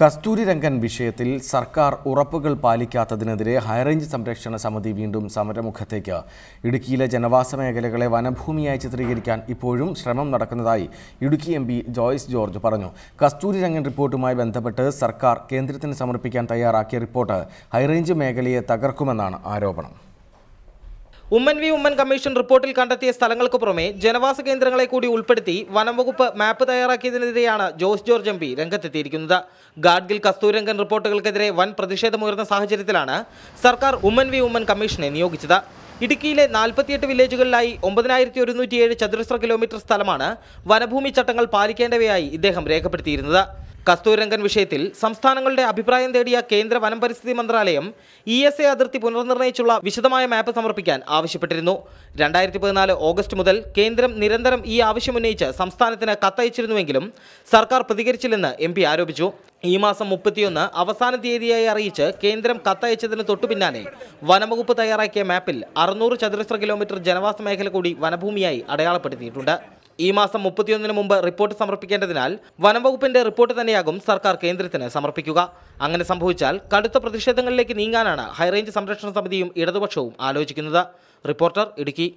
കസ്തൂരിരംഗൻ വിഷയത്തിൽ സർക്കാർ ഉറപ്പുകൾ പാലിക്കാത്തതിനെതിരെ ഹൈറേഞ്ച് സംരക്ഷണ സമിതി വീണ്ടും സമരമുഖത്തേക്ക് ഇടുക്കിയിലെ ജനവാസ മേഖലകളെ വനഭൂമിയായി ചിത്രീകരിക്കാൻ ഇപ്പോഴും ശ്രമം നടക്കുന്നതായി ഇടുക്കി എം ജോയ്സ് ജോർജ് പറഞ്ഞു കസ്തൂരിരംഗൻ റിപ്പോർട്ടുമായി ബന്ധപ്പെട്ട് സർക്കാർ കേന്ദ്രത്തിന് സമർപ്പിക്കാൻ തയ്യാറാക്കിയ റിപ്പോർട്ട് ഹൈറേഞ്ച് മേഖലയെ തകർക്കുമെന്നാണ് ആരോപണം ഉമ്മൻ വി ഉമ്മൻ കമ്മീഷൻ റിപ്പോർട്ടിൽ കണ്ടെത്തിയ സ്ഥലങ്ങൾക്ക് പുറമെ ജനവാസ കേന്ദ്രങ്ങളെ കൂടി ഉൾപ്പെടുത്തി വനം വകുപ്പ് മാപ്പ് തയ്യാറാക്കിയതിനെതിരെയാണ് ജോസ് ജോർജ് എം പി രംഗത്തെത്തിയിരിക്കുന്നത് ഗാഡ്ഗിൽ കസ്തൂരംഗൻ റിപ്പോർട്ടുകൾക്കെതിരെ വൻ പ്രതിഷേധമുയർന്ന സാഹചര്യത്തിലാണ് സർക്കാർ ഉമ്മൻ വി ഉമ്മൻ കമ്മീഷനെ നിയോഗിച്ചത് ഇടുക്കിയിലെ നാൽപ്പത്തിയെട്ട് വില്ലേജുകളിലായി ഒമ്പതിനായിരത്തി ഒരുന്നൂറ്റിയേഴ് ചതുരശ്ര കിലോമീറ്റർ സ്ഥലമാണ് വനഭൂമി ചട്ടങ്ങൾ പാലിക്കേണ്ടവയായി ഇദ്ദേഹം രേഖപ്പെടുത്തിയിരുന്നത് കസ്തൂരംഗൻ വിഷയത്തിൽ സംസ്ഥാനങ്ങളുടെ അഭിപ്രായം തേടിയ കേന്ദ്ര വനം പരിസ്ഥിതി മന്ത്രാലയം ഇ എസ് എ അതിർത്തി പുനർനിർണയിച്ചുള്ള വിശദമായ മാപ്പ് സമർപ്പിക്കാൻ ആവശ്യപ്പെട്ടിരുന്നു രണ്ടായിരത്തി പതിനാല് ഓഗസ്റ്റ് മുതൽ കേന്ദ്രം നിരന്തരം ഈ ആവശ്യമുന്നയിച്ച് സംസ്ഥാനത്തിന് കത്തയച്ചിരുന്നുവെങ്കിലും സർക്കാർ പ്രതികരിച്ചില്ലെന്ന് എം ആരോപിച്ചു ഈ മാസം മുപ്പത്തിയൊന്ന് അവസാന തീയതിയായി അറിയിച്ച് കേന്ദ്രം കത്തയച്ചതിന് പിന്നാലെ വനംവകുപ്പ് തയ്യാറാക്കിയ മാപ്പിൽ അറുന്നൂറ് ചതുരശ്ര കിലോമീറ്റർ ജനവാസ മേഖല കൂടി വനഭൂമിയായി അടയാളപ്പെടുത്തിയിട്ടുണ്ട് ഈ മാസം മുപ്പത്തിയൊന്നിന് മുമ്പ് റിപ്പോർട്ട് സമർപ്പിക്കേണ്ടതിനാൽ വനംവകുപ്പിന്റെ റിപ്പോർട്ട് തന്നെയാകും സർക്കാർ കേന്ദ്രത്തിന് സമർപ്പിക്കുക അങ്ങനെ സംഭവിച്ചാൽ കടുത്ത പ്രതിഷേധങ്ങളിലേക്ക് നീങ്ങാനാണ് ഹൈറേഞ്ച് സംരക്ഷണ സമിതിയും ഇടതുപക്ഷവും ആലോചിക്കുന്നത് റിപ്പോർട്ടർ ഇടുക്കി